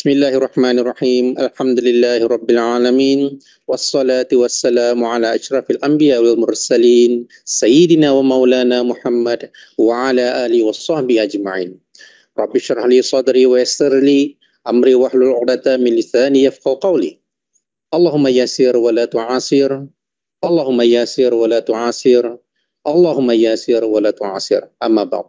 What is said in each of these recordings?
بسم الله الرحمن الرحيم الحمد لله رب العالمين والصلاة والسلام على أشرف الأنبياء والمرسلين سيدنا ومولانا محمد وعلى آله وصحبه أجمعين رب اشرح لي صدري ويسر لي أمري وحل العقدة من لساني يفقه قولي اللهم يسير ولا تعاسر اللهم يسير ولا تعاسر اللهم يسير ولا تعاسر أما بعد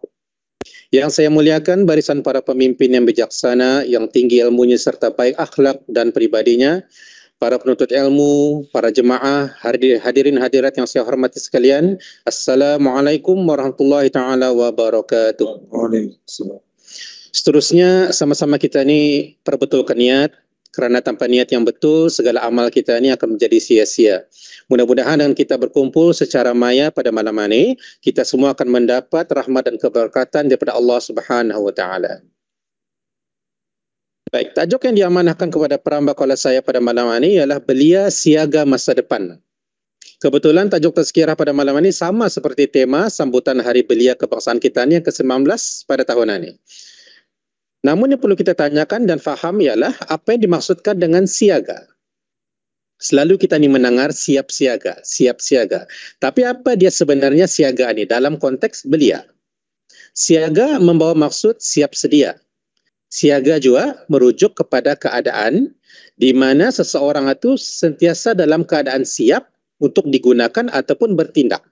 Yang saya muliakan barisan para pemimpin yang bijaksana, yang tinggi ilmunya serta baik akhlak dan peribadinya para penuntut ilmu, para jemaah, hadirin hadirat yang saya hormati sekalian. Assalamualaikum warahmatullahi taala wabarakatuh. Waalaikumsalam. Seterusnya sama-sama kita ini perbetulkan niat kerana tanpa niat yang betul segala amal kita ini akan menjadi sia-sia. Mudah-mudahan dengan kita berkumpul secara maya pada malam ini, kita semua akan mendapat rahmat dan keberkatan daripada Allah Subhanahu wa Baik, tajuk yang diamanahkan kepada perambah kuala saya pada malam ini ialah belia siaga masa depan. Kebetulan tajuk tazkirah pada malam ini sama seperti tema sambutan hari belia kebangsaan kita ini yang ke-19 pada tahun ini. Namun yang perlu kita tanyakan dan faham ialah apa yang dimaksudkan dengan siaga. Selalu kita ni mendengar siap siaga, siap siaga. Tapi apa dia sebenarnya siaga ini dalam konteks belia? Siaga membawa maksud siap sedia. Siaga juga merujuk kepada keadaan di mana seseorang itu sentiasa dalam keadaan siap untuk digunakan ataupun bertindak.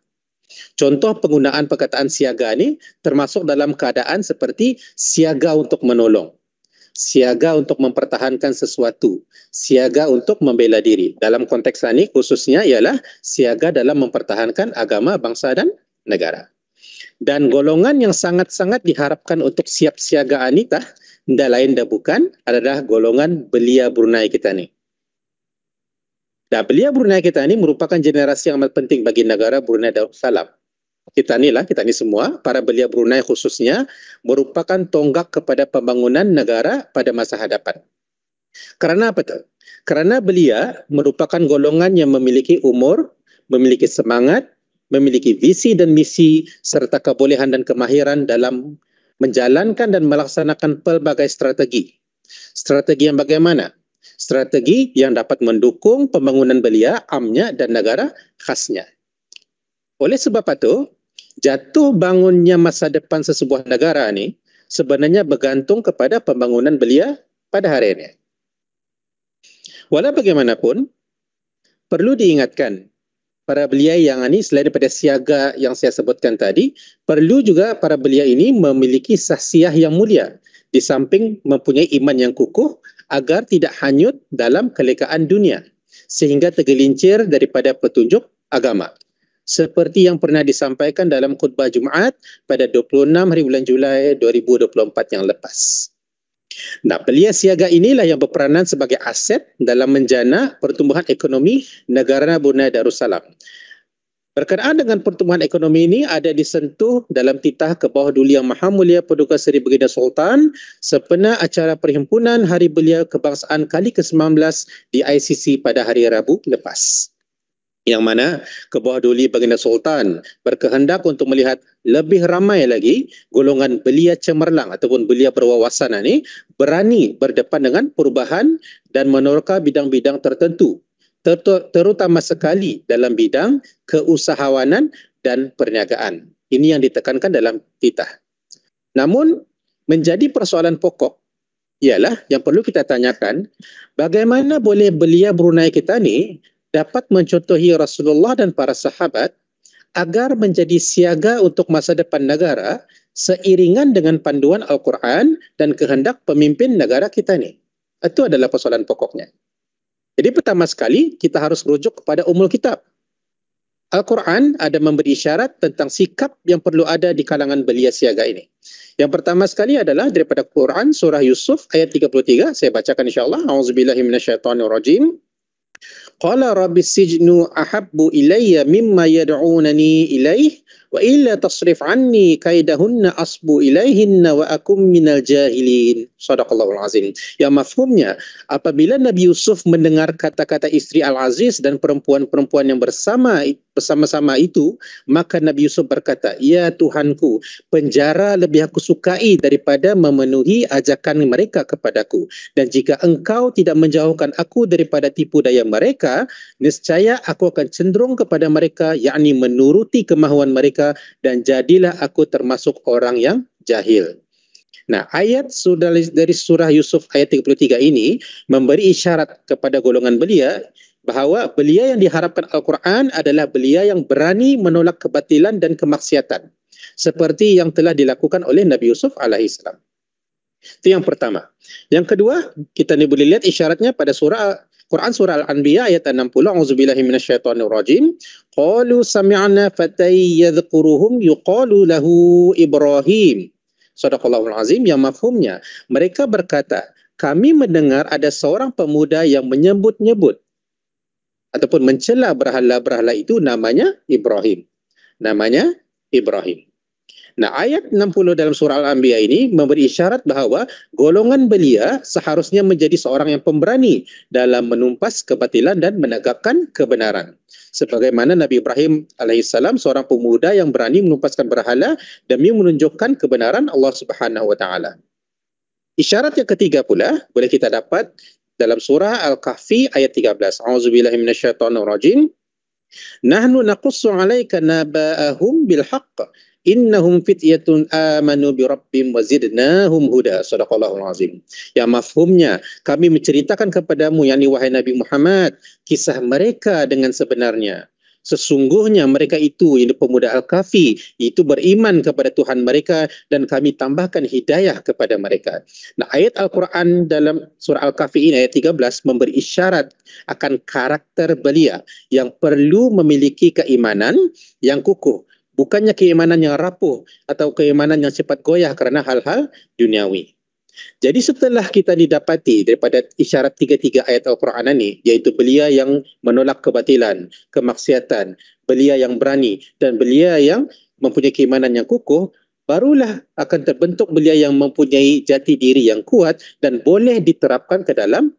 Contoh penggunaan perkataan siaga ni termasuk dalam keadaan seperti siaga untuk menolong, siaga untuk mempertahankan sesuatu, siaga untuk membela diri. Dalam konteks ini khususnya ialah siaga dalam mempertahankan agama, bangsa dan negara. Dan golongan yang sangat-sangat diharapkan untuk siap siaga anita, tidak lain dan bukan adalah golongan belia Brunei kita nih. Dan beliau Brunei kita ini merupakan generasi yang amat penting bagi negara Brunei Darussalam. Kita ni lah, kita ni semua, para belia Brunei khususnya merupakan tonggak kepada pembangunan negara pada masa hadapan. Kerana apa tu? Kerana belia merupakan golongan yang memiliki umur, memiliki semangat, memiliki visi dan misi serta kebolehan dan kemahiran dalam menjalankan dan melaksanakan pelbagai strategi. Strategi yang bagaimana? strategi yang dapat mendukung pembangunan belia, amnya dan negara khasnya. Oleh sebab itu, jatuh bangunnya masa depan sesebuah negara ini sebenarnya bergantung kepada pembangunan belia pada hari ini. Walau bagaimanapun, perlu diingatkan para belia yang ini selain daripada siaga yang saya sebutkan tadi, perlu juga para belia ini memiliki sahsiah yang mulia di samping mempunyai iman yang kukuh agar tidak hanyut dalam kelekaan dunia sehingga tergelincir daripada petunjuk agama. Seperti yang pernah disampaikan dalam khutbah Jumaat pada 26 hari bulan Julai 2024 yang lepas. Nah, belia siaga inilah yang berperanan sebagai aset dalam menjana pertumbuhan ekonomi negara Brunei Darussalam. Berkenaan dengan pertumbuhan ekonomi ini ada disentuh dalam titah ke bawah duli yang maha mulia Paduka Seri Baginda Sultan sepenuh acara perhimpunan Hari Belia Kebangsaan kali ke-19 di ICC pada hari Rabu lepas. Yang mana ke bawah duli Baginda Sultan berkehendak untuk melihat lebih ramai lagi golongan belia cemerlang ataupun belia berwawasan ini berani berdepan dengan perubahan dan menerka bidang-bidang tertentu terutama sekali dalam bidang keusahawanan dan perniagaan. Ini yang ditekankan dalam titah. Namun, menjadi persoalan pokok ialah yang perlu kita tanyakan bagaimana boleh belia Brunei kita ni dapat mencontohi Rasulullah dan para sahabat agar menjadi siaga untuk masa depan negara seiringan dengan panduan Al-Quran dan kehendak pemimpin negara kita ni. Itu adalah persoalan pokoknya. Jadi pertama sekali kita harus rujuk kepada umul kitab. Al-Quran ada memberi syarat tentang sikap yang perlu ada di kalangan belia siaga ini. Yang pertama sekali adalah daripada Quran surah Yusuf ayat 33. Saya bacakan insyaAllah. A'udzubillahi minasyaitanirrajim. Qala rabbis sijnu ahabbu ilayya mimma yad'unani ilayh wa illa tasrif anni kaidahunna asbu ilaihinna wa akum minal jahilin sadaqallahul azim Ya mafhumnya apabila Nabi Yusuf mendengar kata-kata istri Al-Aziz dan perempuan-perempuan yang bersama bersama-sama itu maka Nabi Yusuf berkata ya Tuhanku penjara lebih aku sukai daripada memenuhi ajakan mereka kepadaku dan jika engkau tidak menjauhkan aku daripada tipu daya mereka niscaya aku akan cenderung kepada mereka yakni menuruti kemahuan mereka mereka dan jadilah aku termasuk orang yang jahil. Nah, ayat sudah dari surah Yusuf ayat 33 ini memberi isyarat kepada golongan belia bahawa belia yang diharapkan Al-Quran adalah belia yang berani menolak kebatilan dan kemaksiatan seperti yang telah dilakukan oleh Nabi Yusuf alaihissalam. Itu yang pertama. Yang kedua, kita ni boleh lihat isyaratnya pada surah Quran surah Al-Anbiya ayat 60 auzubillahi rajim. qalu sami'na fatay yadhkuruhum yuqalu lahu ibrahim sadaqallahu alazim yang mafhumnya mereka berkata kami mendengar ada seorang pemuda yang menyebut-nyebut ataupun mencela berhala-berhala itu namanya Ibrahim namanya Ibrahim Nah ayat 60 dalam surah Al-Anbiya ini memberi isyarat bahawa golongan belia seharusnya menjadi seorang yang pemberani dalam menumpas kebatilan dan menegakkan kebenaran. Sebagaimana Nabi Ibrahim AS seorang pemuda yang berani menumpaskan berhala demi menunjukkan kebenaran Allah Subhanahu Wa Taala. Isyarat yang ketiga pula boleh kita dapat dalam surah Al-Kahfi ayat 13. A'udzubillahi minasyaitonirrajim. Nahnu naqussu 'alaika nabaa'ahum bil innahum fityatun amanu bi rabbim wazidnahum huda sadaqallahu azim ya mafhumnya kami menceritakan kepadamu yakni wahai nabi Muhammad kisah mereka dengan sebenarnya sesungguhnya mereka itu yang pemuda al-kafi itu beriman kepada Tuhan mereka dan kami tambahkan hidayah kepada mereka. Nah, ayat Al-Qur'an dalam surah al kafi ini ayat 13 memberi isyarat akan karakter belia yang perlu memiliki keimanan yang kukuh bukannya keimanan yang rapuh atau keimanan yang cepat goyah kerana hal-hal duniawi. Jadi setelah kita didapati daripada isyarat tiga-tiga ayat Al-Quran ini, iaitu belia yang menolak kebatilan, kemaksiatan, belia yang berani dan belia yang mempunyai keimanan yang kukuh, barulah akan terbentuk belia yang mempunyai jati diri yang kuat dan boleh diterapkan ke dalam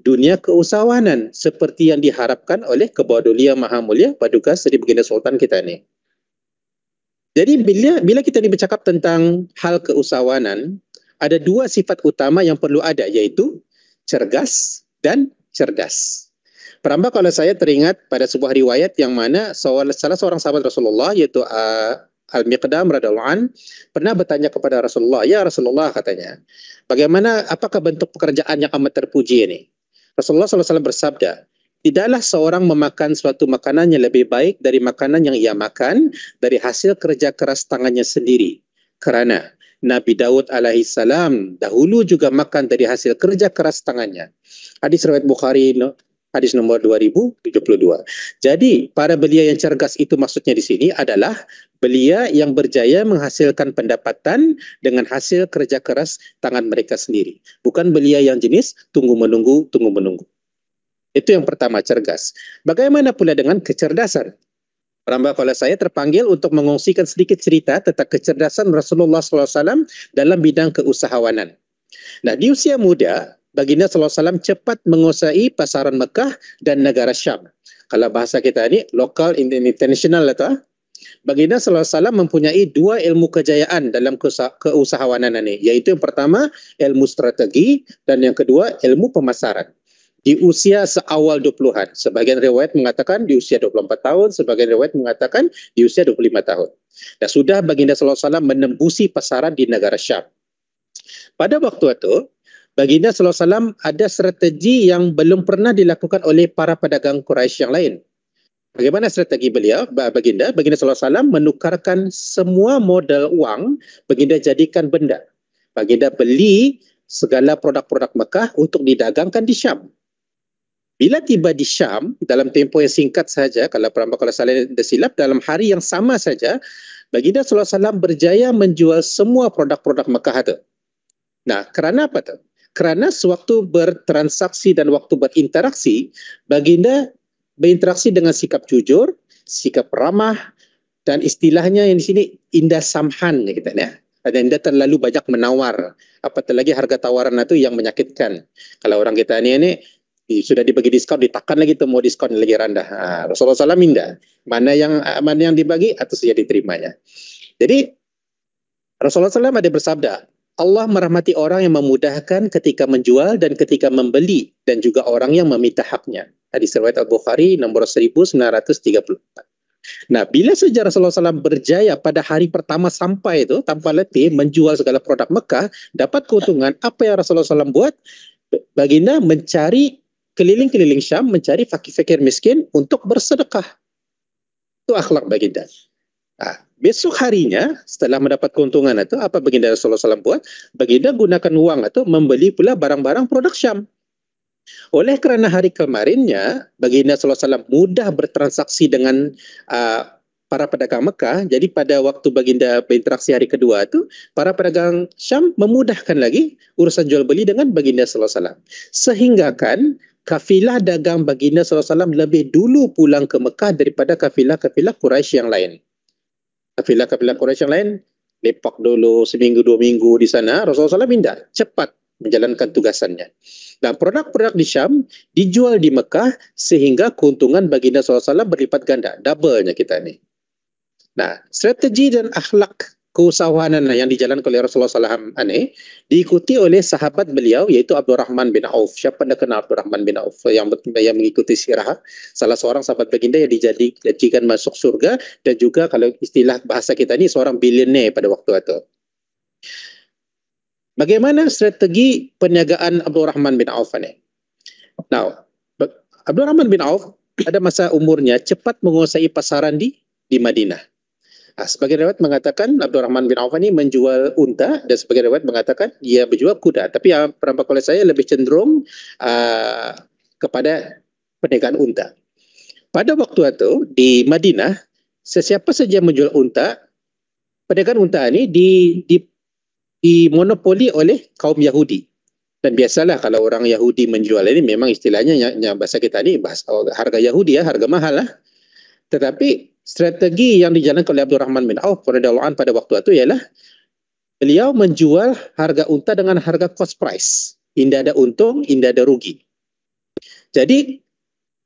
dunia keusahawanan seperti yang diharapkan oleh kebawah dunia maha mulia paduka Seri Baginda Sultan kita ini. Jadi bila bila kita bercakap tentang hal keusahawanan, ada dua sifat utama yang perlu ada yaitu cergas dan cerdas. Pertama kalau saya teringat pada sebuah riwayat yang mana salah seorang sahabat Rasulullah yaitu uh, Al-Miqdam radhiyallahu an pernah bertanya kepada Rasulullah, "Ya Rasulullah," katanya, "bagaimana apakah bentuk pekerjaan yang amat terpuji ini?" Rasulullah SAW bersabda, Tidaklah seorang memakan suatu makanan yang lebih baik dari makanan yang ia makan dari hasil kerja keras tangannya sendiri. Kerana Nabi Daud alaihi salam dahulu juga makan dari hasil kerja keras tangannya. Hadis riwayat Bukhari no, hadis nomor 2072. Jadi para belia yang cergas itu maksudnya di sini adalah belia yang berjaya menghasilkan pendapatan dengan hasil kerja keras tangan mereka sendiri. Bukan belia yang jenis tunggu menunggu, tunggu menunggu. Itu yang pertama cergas. Bagaimana pula dengan kecerdasan? Ramba kalau saya terpanggil untuk mengungsikan sedikit cerita tentang kecerdasan Rasulullah SAW dalam bidang keusahawanan. Nah di usia muda, baginda SAW cepat menguasai pasaran Mekah dan negara Syam. Kalau bahasa kita ini local and international lah atau ah. Baginda SAW mempunyai dua ilmu kejayaan dalam keusahawanan ini. Iaitu yang pertama ilmu strategi dan yang kedua ilmu pemasaran di usia seawal 20-an. Sebagian riwayat mengatakan di usia 24 tahun, sebagian riwayat mengatakan di usia 25 tahun. Dan sudah baginda sallallahu alaihi wasallam menembusi pasaran di negara Syam. Pada waktu itu, baginda sallallahu alaihi wasallam ada strategi yang belum pernah dilakukan oleh para pedagang Quraisy yang lain. Bagaimana strategi beliau, baginda, baginda sallallahu alaihi wasallam menukarkan semua modal uang baginda jadikan benda. Baginda beli segala produk-produk Mekah untuk didagangkan di Syam. Bila tiba di Syam dalam tempoh yang singkat saja kalau perambah kalau salah dan silap dalam hari yang sama saja Baginda Sallallahu Alaihi berjaya menjual semua produk-produk Mekah itu. Nah, kerana apa tu? Kerana sewaktu bertransaksi dan waktu berinteraksi, Baginda berinteraksi dengan sikap jujur, sikap ramah dan istilahnya yang di sini indah samhan kita ya. Ada indah terlalu banyak menawar. Apatah lagi harga tawaran itu yang menyakitkan. Kalau orang kita ini, ini sudah dibagi diskon ditakan lagi tu, mau diskon lagi rendah ha, Rasulullah SAW minda mana yang eh, mana yang dibagi atau sudah diterimanya jadi Rasulullah SAW ada bersabda Allah merahmati orang yang memudahkan ketika menjual dan ketika membeli dan juga orang yang meminta haknya hadis riwayat Al Bukhari nomor 1934 Nah, bila sejarah Rasulullah SAW berjaya pada hari pertama sampai itu, tanpa letih, menjual segala produk Mekah, dapat keuntungan apa yang Rasulullah SAW buat? Baginda mencari keliling-keliling Syam mencari fakir-fakir miskin untuk bersedekah. Itu akhlak baginda. Nah, ha, besok harinya setelah mendapat keuntungan itu apa baginda Rasulullah SAW buat? Baginda gunakan uang itu membeli pula barang-barang produk Syam. Oleh kerana hari kemarinnya baginda Rasulullah SAW mudah bertransaksi dengan uh, para pedagang Mekah. Jadi pada waktu baginda berinteraksi hari kedua itu, para pedagang Syam memudahkan lagi urusan jual beli dengan baginda rasulullah alaihi wasallam kafilah dagang baginda SAW lebih dulu pulang ke Mekah daripada kafilah-kafilah Quraisy yang lain. Kafilah-kafilah Quraisy yang lain lepak dulu seminggu dua minggu di sana Rasulullah SAW pindah cepat menjalankan tugasannya. Dan produk-produk di Syam dijual di Mekah sehingga keuntungan baginda SAW berlipat ganda. Doublenya kita ini. Nah, strategi dan akhlak keusahawanan lah yang dijalankan oleh Rasulullah Sallallahu Alaihi Wasallam. Aneh diikuti oleh sahabat beliau yaitu Abdul Rahman bin Auf. Siapa anda kenal Abdul Rahman bin Auf yang, yang mengikuti sirah? Salah seorang sahabat baginda yang dijadikan masuk surga dan juga kalau istilah bahasa kita ini seorang bilioner pada waktu itu. Bagaimana strategi perniagaan Abdul Rahman bin Auf ini? Now, Abdul Rahman bin Auf ada masa umurnya cepat menguasai pasaran di di Madinah. Ha, sebagai rewet mengatakan Abdul Rahman bin Auf ini menjual unta dan sebagai rewet mengatakan dia menjual kuda. Tapi yang perampak oleh saya lebih cenderung uh, kepada perniagaan unta. Pada waktu itu di Madinah, sesiapa saja menjual unta, perniagaan unta ini di, di, di monopoli oleh kaum Yahudi. Dan biasalah kalau orang Yahudi menjual ini memang istilahnya yang, yang bahasa kita ini bahasa harga Yahudi ya harga mahal lah. Tetapi strategi yang dijalankan oleh Abdul Rahman bin Auf pada waktu itu ialah beliau menjual harga unta dengan harga cost price. Indah ada untung, indah ada rugi. Jadi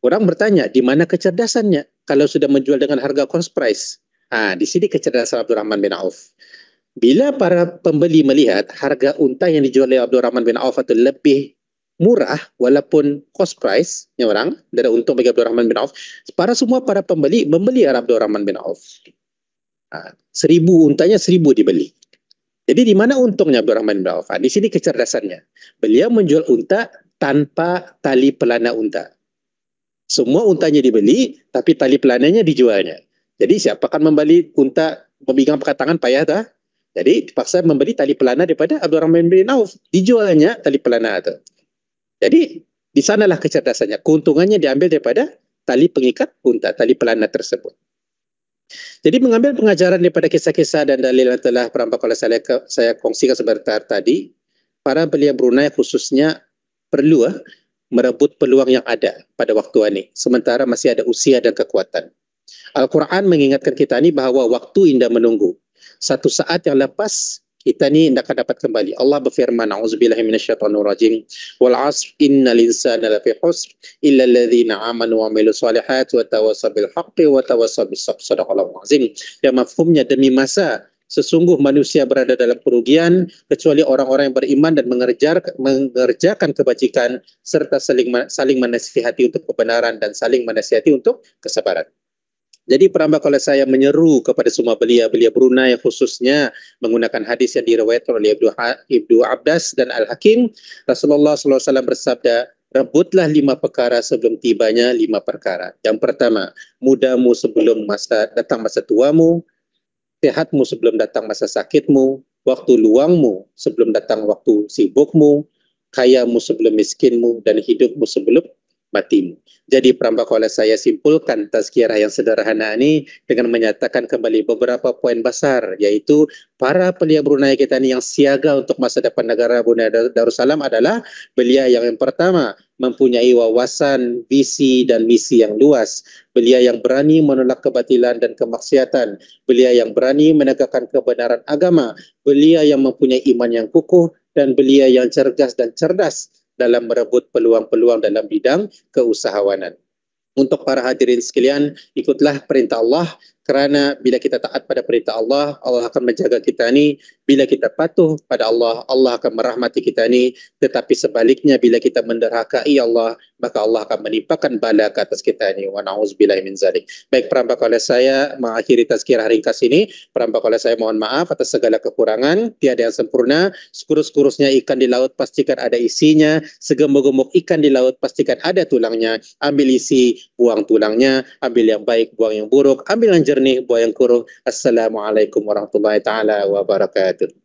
orang bertanya di mana kecerdasannya kalau sudah menjual dengan harga cost price. Ah, di sini kecerdasan Abdul Rahman bin Auf. Bila para pembeli melihat harga unta yang dijual oleh Abdul Rahman bin Auf itu lebih murah walaupun cost price ni orang dari untung bagi Abdul Rahman bin Auf para semua para pembeli membeli Abdul Rahman bin Auf ha, seribu untanya seribu dibeli jadi di mana untungnya Abdul Rahman bin Auf ha, di sini kecerdasannya beliau menjual unta tanpa tali pelana unta semua untanya dibeli tapi tali pelananya dijualnya jadi siapa akan membeli unta memegang pakai tangan payah tak jadi dipaksa membeli tali pelana daripada Abdul Rahman bin Auf dijualnya tali pelana itu jadi di sanalah kecerdasannya. Keuntungannya diambil daripada tali pengikat unta, tali pelana tersebut. Jadi mengambil pengajaran daripada kisah-kisah dan dalil yang telah perampak oleh saya, saya kongsikan sebentar tadi, para belia Brunei khususnya perlu eh, merebut peluang yang ada pada waktu ini. Sementara masih ada usia dan kekuatan. Al-Quran mengingatkan kita ini bahawa waktu indah menunggu. Satu saat yang lepas kita ni tidak akan dapat kembali. Allah berfirman, A'udzubillahi minasyaitanur rajim. Wal asr innal insana lafi husr illa alladhina amanu wa amilu salihat wa tawassaw bil haqqi wa tawassaw bis sabr. Sadaqallahu azim. Yang mafhumnya demi masa sesungguh manusia berada dalam kerugian kecuali orang-orang yang beriman dan mengerjakan kebajikan serta saling saling menasihati untuk kebenaran dan saling menasihati untuk kesabaran. Jadi perambah kalau saya menyeru kepada semua belia, belia Brunei khususnya menggunakan hadis yang diriwayatkan oleh Ibnu, Ibnu Abbas dan Al-Hakim. Rasulullah SAW bersabda, rebutlah lima perkara sebelum tibanya lima perkara. Yang pertama, mudamu sebelum masa datang masa tuamu, sehatmu sebelum datang masa sakitmu, waktu luangmu sebelum datang waktu sibukmu, kayamu sebelum miskinmu, dan hidupmu sebelum matimu. Jadi perambah kalau saya simpulkan tazkirah yang sederhana ini dengan menyatakan kembali beberapa poin besar yaitu para pelia Brunei kita ini yang siaga untuk masa depan negara Brunei Darussalam adalah belia yang, yang pertama mempunyai wawasan, visi dan misi yang luas. Belia yang berani menolak kebatilan dan kemaksiatan. Belia yang berani menegakkan kebenaran agama. Belia yang mempunyai iman yang kukuh dan belia yang cergas dan cerdas dalam merebut peluang-peluang dalam bidang keusahawanan. Untuk para hadirin sekalian, ikutlah perintah Allah Kerana bila kita taat pada perintah Allah, Allah akan menjaga kita ni. Bila kita patuh pada Allah, Allah akan merahmati kita ni. Tetapi sebaliknya bila kita menderhakai Allah, maka Allah akan menimpakan bala ke atas kita ini. Wa na'udzubillahi min zalik. Baik perampak oleh saya mengakhiri tazkirah ringkas ini. Perampak oleh saya mohon maaf atas segala kekurangan. Tiada yang sempurna. Sekurus-kurusnya ikan di laut pastikan ada isinya. Segemuk gemuk ikan di laut pastikan ada tulangnya. Ambil isi, buang tulangnya. Ambil yang baik, buang yang buruk. Ambil yang jernih, buah yang kurus. Assalamualaikum warahmatullahi taala wabarakatuh.